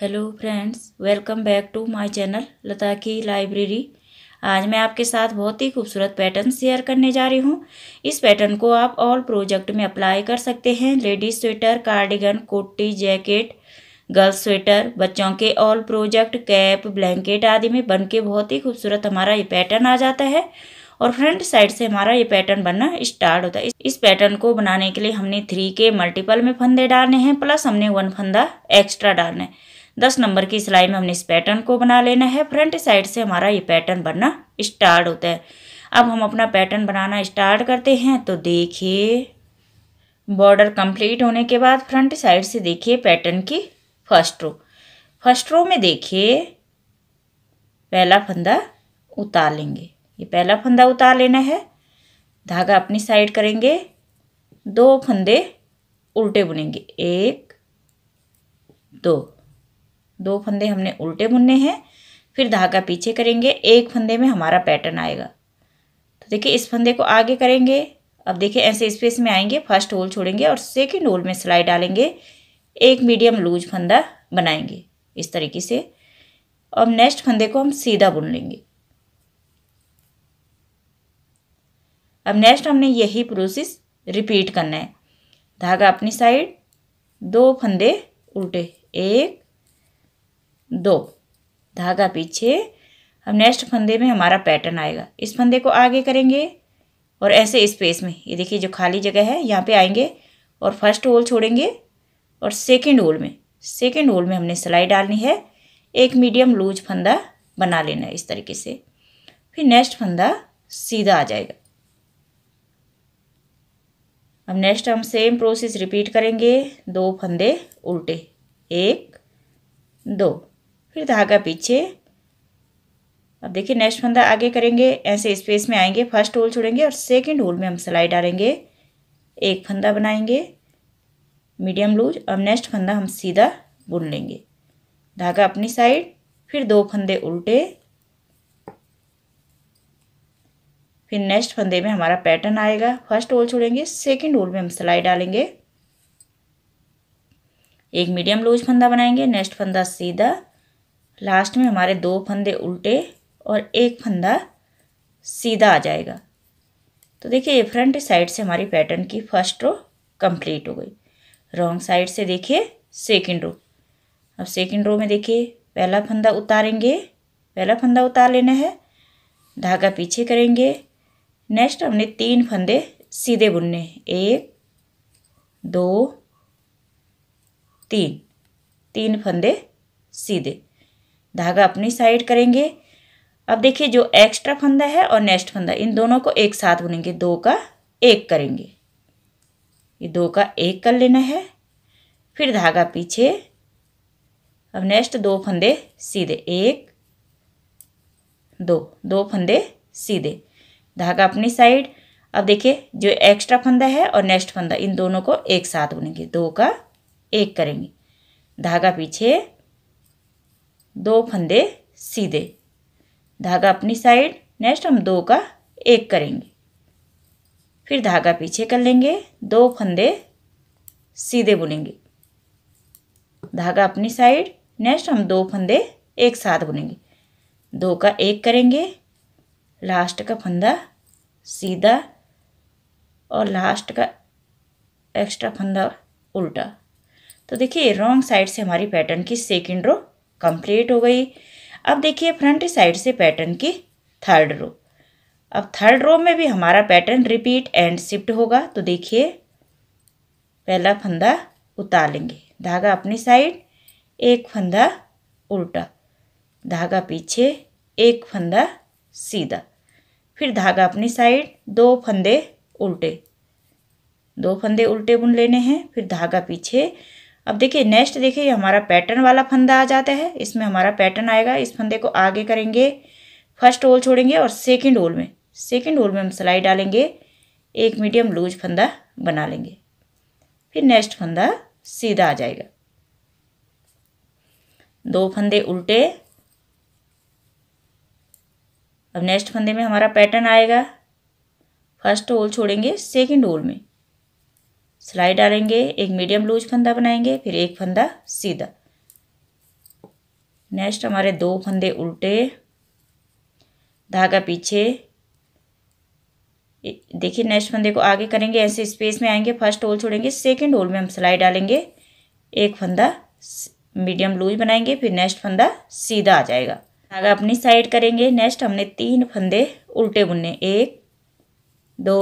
hello friends welcome back to my channel Lata की library आज मैं आपके साथ बहुत ही खूबसूरत पैटर्न शेयर करने जा रही हूँ इस पैटर्न को आप ऑल प्रोजेक्ट में अप्लाई कर सकते हैं लेडीज स्वेटर कार्डिगन कोटी जैकेट गर्ल्स स्वेटर बच्चों के ऑल प्रोजेक्ट कैप ब्लैंकेट आदि में बन के बहुत ही खूबसूरत हमारा ये पैटर्न आ जाता है और फ्रंट साइड से हमारा ये पैटर्न बनना स्टार्ट होता है इस पैटर्न को बनाने के लिए हमने थ्री के मल्टीपल में फंदे डालने हैं प्लस हमने वन फंदा एक्स्ट्रा डालना है दस नंबर की सिलाई में हमने इस पैटर्न को बना लेना है फ्रंट साइड से हमारा ये पैटर्न बनना स्टार्ट होता है अब हम अपना पैटर्न बनाना स्टार्ट करते हैं तो देखिए बॉर्डर कंप्लीट होने के बाद फ्रंट साइड से देखिए पैटर्न की फर्स्ट रो फर्स्ट रो में देखिए पहला फंदा उतार लेंगे ये पहला फंदा उतार लेना है धागा अपनी साइड करेंगे दो फंदे उल्टे बुनेंगे एक दो दो फंदे हमने उल्टे बुनने हैं फिर धागा पीछे करेंगे एक फंदे में हमारा पैटर्न आएगा तो देखिए इस फंदे को आगे करेंगे अब देखिए ऐसे स्पेस में आएंगे फर्स्ट होल छोड़ेंगे और सेकेंड होल में सिलाई डालेंगे एक मीडियम लूज फंदा बनाएंगे इस तरीके से अब नेक्स्ट फंदे को हम सीधा बुन लेंगे अब नेक्स्ट हमने यही प्रोसेस रिपीट करना है धागा अपनी साइड दो फंदे उल्टे एक दो धागा पीछे अब नेक्स्ट फंदे में हमारा पैटर्न आएगा इस फंदे को आगे करेंगे और ऐसे स्पेस में ये देखिए जो खाली जगह है यहाँ पे आएंगे और फर्स्ट होल छोड़ेंगे और सेकंड होल में सेकंड होल में हमने सिलाई डालनी है एक मीडियम लूज फंदा बना लेना है इस तरीके से फिर नेक्स्ट फंदा सीधा आ जाएगा अब नेक्स्ट हम सेम प्रोसेस रिपीट करेंगे दो फंदे उल्टे एक दो फिर धागा पीछे अब देखिए नेक्स्ट फंदा आगे करेंगे ऐसे स्पेस में आएंगे फर्स्ट होल छोड़ेंगे और सेकेंड होल में हम सिलाई डालेंगे एक फंदा बनाएंगे मीडियम लूज अब नेक्स्ट फंदा हम सीधा बुन लेंगे धागा अपनी साइड फिर दो फंदे उल्टे फिर नेक्स्ट फंदे में हमारा पैटर्न आएगा फर्स्ट होल छोड़ेंगे सेकंड होल में हम सिलाई डालेंगे एक मीडियम लूज फंदा बनाएंगे नेक्स्ट फंदा सीधा लास्ट में हमारे दो फंदे उल्टे और एक फंदा सीधा आ जाएगा तो देखिए ये फ्रंट साइड से हमारी पैटर्न की फर्स्ट रो कंप्लीट हो गई रॉन्ग साइड से देखिए सेकंड रो अब सेकंड रो में देखिए पहला फंदा उतारेंगे पहला फंदा उतार लेना है धागा पीछे करेंगे नेक्स्ट हमने तीन फंदे सीधे बुनने एक दो तीन तीन फंदे सीधे धागा अपनी साइड करेंगे अब देखिए जो एक्स्ट्रा फंदा है और नेक्स्ट फंदा इन दोनों को एक साथ बुनेंगे दो का एक करेंगे ये दो का एक कर लेना है फिर धागा पीछे अब नेक्स्ट दो फंदे सीधे एक दो दो फंदे सीधे धागा अपनी साइड अब देखिए जो एक्स्ट्रा फंदा है और नेक्स्ट फंदा इन दोनों को एक साथ बुनेंगे दो का एक करेंगे धागा पीछे दो फंदे सीधे धागा अपनी साइड नेक्स्ट हम दो का एक करेंगे फिर धागा पीछे कर लेंगे दो फंदे सीधे बुनेंगे धागा अपनी साइड नेक्स्ट हम दो फंदे एक साथ बुनेंगे दो का एक करेंगे लास्ट का फंदा सीधा और लास्ट का एक्स्ट्रा फंदा उल्टा तो देखिए रॉन्ग साइड से हमारी पैटर्न की सेकेंड रो कंप्लीट हो गई अब देखिए फ्रंट साइड से पैटर्न की थर्ड रो अब थर्ड रो में भी हमारा पैटर्न रिपीट एंड शिफ्ट होगा तो देखिए पहला फंदा उतार लेंगे धागा अपनी साइड एक फंदा उल्टा धागा पीछे एक फंदा सीधा फिर धागा अपनी साइड दो फंदे उल्टे दो फंदे उल्टे बुन लेने हैं फिर धागा पीछे अब देखिए नेक्स्ट देखिए हमारा पैटर्न वाला फंदा आ जाता है इसमें हमारा पैटर्न आएगा इस फंदे को आगे करेंगे फर्स्ट होल छोड़ेंगे और सेकेंड होल में सेकेंड होल में हम सिलाई डालेंगे एक मीडियम लूज फंदा बना लेंगे फिर नेक्स्ट फंदा सीधा आ जाएगा दो फंदे उल्टे अब नेक्स्ट फंदे में हमारा पैटर्न आएगा फर्स्ट होल छोड़ेंगे सेकंड होल में सिलाई डालेंगे एक मीडियम लूज फंदा बनाएंगे फिर एक फंदा सीधा नेक्स्ट हमारे दो फंदे उल्टे धागा पीछे देखिए नेक्स्ट फंदे को आगे करेंगे ऐसे स्पेस में आएंगे फर्स्ट होल छोड़ेंगे सेकंड होल में हम सिलाई डालेंगे एक फंदा मीडियम लूज बनाएंगे फिर नेक्स्ट फंदा सीधा आ जाएगा धागा अपनी साइड करेंगे नेक्स्ट हमने तीन फंदे उल्टे बुनने एक दो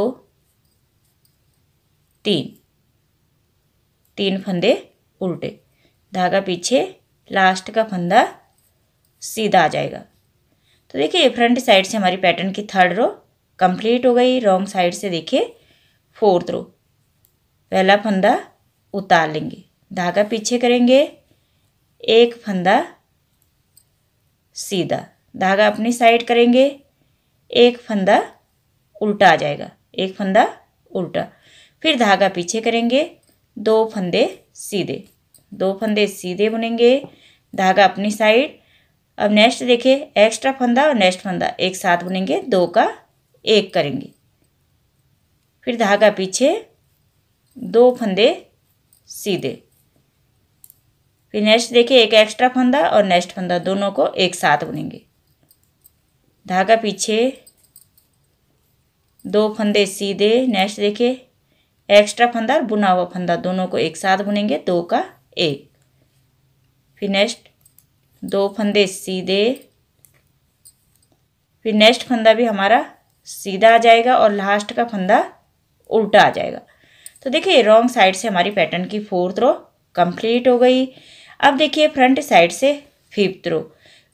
तीन तीन फंदे उल्टे धागा पीछे लास्ट का फंदा सीधा आ जाएगा तो देखिए फ्रंट साइड से हमारी पैटर्न की थर्ड रो कंप्लीट हो गई रॉन्ग साइड से देखिए फोर्थ रो पहला फंदा उतार लेंगे धागा पीछे करेंगे एक फंदा सीधा धागा अपनी साइड करेंगे एक फंदा उल्टा आ जाएगा एक फंदा उल्टा फिर धागा पीछे करेंगे दो फंदे सीधे दो फंदे सीधे बुनेंगे धागा अपनी साइड अब नेक्स्ट देखिए एक्स्ट्रा फंदा और नेक्स्ट फंदा एक साथ बुनेंगे दो का एक करेंगे फिर धागा पीछे दो फंदे सीधे फिर नेक्स्ट देखिए एक एक्स्ट्रा फंदा और नेक्स्ट फंदा दोनों को एक साथ बुनेंगे धागा पीछे दो फंदे सीधे नेक्स्ट देखिए एक्स्ट्रा फंदा और बुना हुआ फंदा दोनों को एक साथ बुनेंगे दो का एक फिर नेक्स्ट दो फंदे सीधे फिर नेक्स्ट फंदा भी हमारा सीधा आ जाएगा और लास्ट का फंदा उल्टा आ जाएगा तो देखिए रॉन्ग साइड से हमारी पैटर्न की फोर्थ रो कंप्लीट हो गई अब देखिए फ्रंट साइड से फिफ्थ रो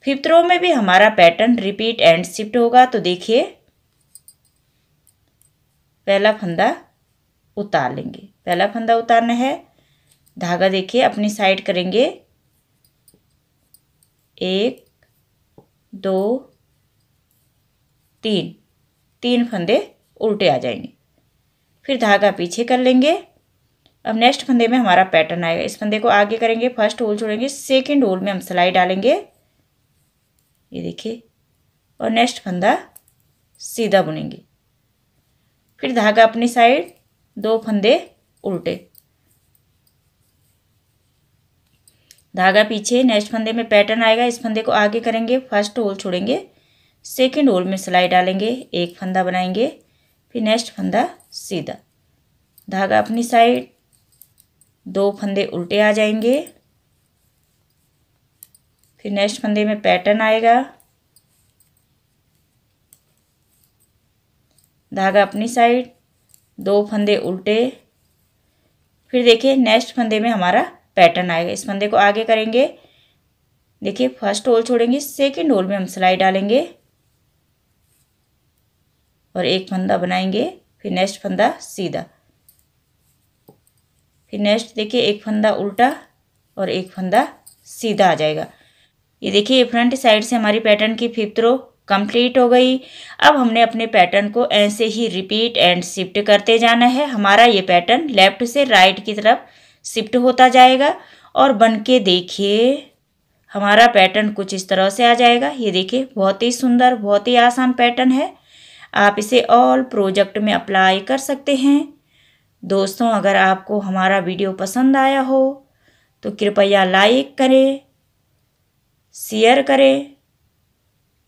फिफ्थ रो में भी हमारा पैटर्न रिपीट एंड शिफ्ट होगा तो देखिए पहला फंदा उतार लेंगे पहला फंदा उतारना है धागा देखिए अपनी साइड करेंगे एक दो तीन तीन फंदे उल्टे आ जाएंगे फिर धागा पीछे कर लेंगे अब नेक्स्ट फंदे में हमारा पैटर्न आएगा इस फंदे को आगे करेंगे फर्स्ट होल छोड़ेंगे सेकंड होल में हम सिलाई डालेंगे ये देखिए और नेक्स्ट फंदा सीधा बुनेंगे फिर धागा अपनी साइड दो फंदे उल्टे धागा पीछे नेक्स्ट फंदे में पैटर्न आएगा इस फंदे को आगे करेंगे फर्स्ट होल छोड़ेंगे सेकेंड होल में सिलाई डालेंगे एक फंदा बनाएंगे फिर नेक्स्ट फंदा सीधा धागा अपनी साइड दो फंदे उल्टे आ जाएंगे फिर नेक्स्ट फंदे में पैटर्न आएगा धागा अपनी साइड दो फंदे उल्टे फिर देखिए नेक्स्ट फंदे में हमारा पैटर्न आएगा इस फंदे को आगे करेंगे देखिए फर्स्ट होल छोड़ेंगे सेकेंड होल में हम सिलाई डालेंगे और एक फंदा बनाएंगे फिर नेक्स्ट फंदा सीधा फिर नेक्स्ट देखिए एक फंदा उल्टा और एक फंदा सीधा आ जाएगा ये देखिए फ्रंट साइड से हमारी पैटर्न की फिफ्थ रो कंप्लीट हो गई अब हमने अपने पैटर्न को ऐसे ही रिपीट एंड शिफ्ट करते जाना है हमारा ये पैटर्न लेफ्ट से राइट की तरफ शिफ्ट होता जाएगा और बन के देखिए हमारा पैटर्न कुछ इस तरह से आ जाएगा ये देखिए बहुत ही सुंदर बहुत ही आसान पैटर्न है आप इसे ऑल प्रोजेक्ट में अप्लाई कर सकते हैं दोस्तों अगर आपको हमारा वीडियो पसंद आया हो तो कृपया लाइक करें शेयर करें